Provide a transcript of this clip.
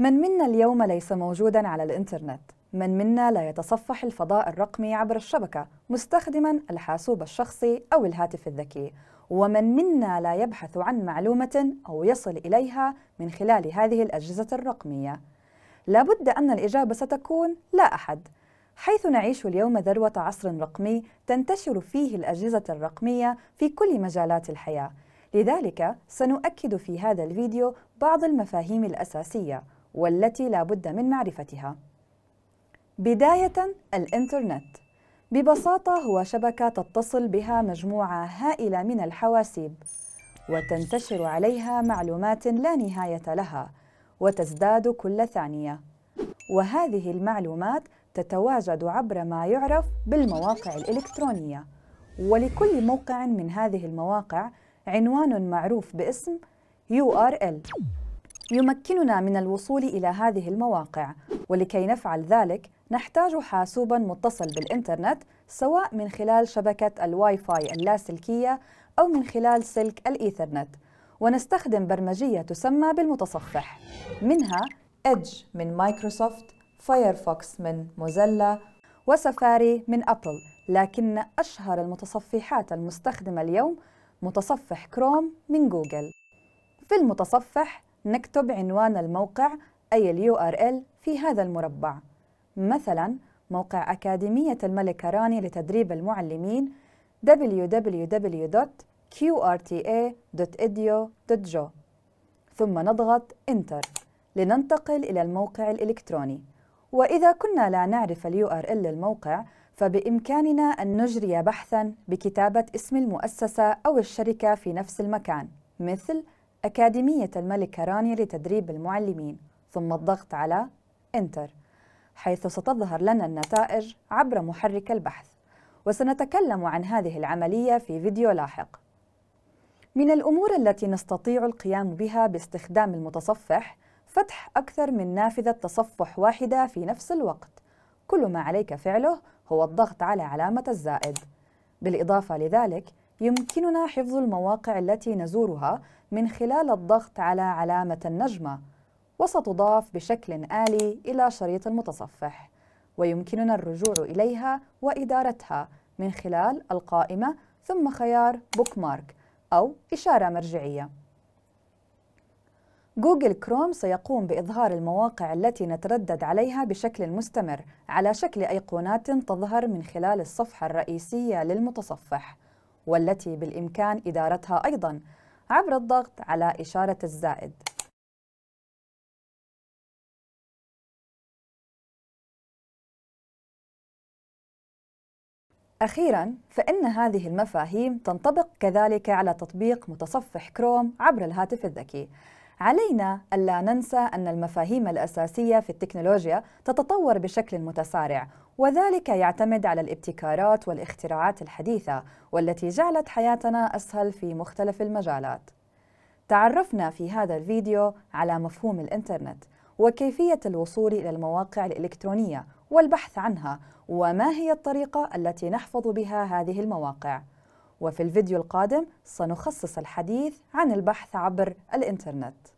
من منا اليوم ليس موجودا على الإنترنت؟ من منا لا يتصفح الفضاء الرقمي عبر الشبكة مستخدما الحاسوب الشخصي أو الهاتف الذكي؟ ومن منا لا يبحث عن معلومة أو يصل إليها من خلال هذه الأجهزة الرقمية؟ لابد أن الإجابة ستكون لا أحد حيث نعيش اليوم ذروة عصر رقمي تنتشر فيه الأجهزة الرقمية في كل مجالات الحياة لذلك سنؤكد في هذا الفيديو بعض المفاهيم الأساسية والتي لا بد من معرفتها بداية الإنترنت ببساطة هو شبكة تتصل بها مجموعة هائلة من الحواسيب وتنتشر عليها معلومات لا نهاية لها وتزداد كل ثانية وهذه المعلومات تتواجد عبر ما يعرف بالمواقع الإلكترونية ولكل موقع من هذه المواقع عنوان معروف باسم URL يمكننا من الوصول إلى هذه المواقع ولكي نفعل ذلك نحتاج حاسوبا متصل بالإنترنت سواء من خلال شبكة الواي فاي اللاسلكية أو من خلال سلك الإيثرنت ونستخدم برمجية تسمى بالمتصفح منها إدج من مايكروسوفت فايرفوكس من موزيلا وسفاري من أبل لكن أشهر المتصفحات المستخدمة اليوم متصفح كروم من جوجل في المتصفح نكتب عنوان الموقع أي اليو ار ال في هذا المربع مثلا موقع أكاديمية الملك راني لتدريب المعلمين www.qrta.edu.jo إيه ثم نضغط Enter لننتقل إلى الموقع الإلكتروني وإذا كنا لا نعرف ال URL للموقع فبإمكاننا أن نجري بحثاً بكتابة اسم المؤسسة أو الشركة في نفس المكان مثل أكاديمية الملك راني لتدريب المعلمين ثم الضغط على انتر حيث ستظهر لنا النتائج عبر محرك البحث وسنتكلم عن هذه العملية في فيديو لاحق من الأمور التي نستطيع القيام بها باستخدام المتصفح فتح أكثر من نافذة تصفح واحدة في نفس الوقت كل ما عليك فعله هو الضغط على علامة الزائد بالإضافة لذلك يمكننا حفظ المواقع التي نزورها من خلال الضغط على علامة النجمة وستضاف بشكل آلي إلى شريط المتصفح ويمكننا الرجوع إليها وإدارتها من خلال القائمة ثم خيار بوكمارك أو إشارة مرجعية جوجل كروم سيقوم بإظهار المواقع التي نتردد عليها بشكل مستمر على شكل أيقونات تظهر من خلال الصفحة الرئيسية للمتصفح والتي بالإمكان إدارتها أيضاً عبر الضغط على إشارة الزائد أخيرا فإن هذه المفاهيم تنطبق كذلك على تطبيق متصفح كروم عبر الهاتف الذكي علينا ألا ننسى أن المفاهيم الأساسية في التكنولوجيا تتطور بشكل متسارع وذلك يعتمد على الابتكارات والاختراعات الحديثة والتي جعلت حياتنا أسهل في مختلف المجالات تعرفنا في هذا الفيديو على مفهوم الإنترنت وكيفية الوصول إلى المواقع الإلكترونية والبحث عنها وما هي الطريقة التي نحفظ بها هذه المواقع وفي الفيديو القادم سنخصص الحديث عن البحث عبر الإنترنت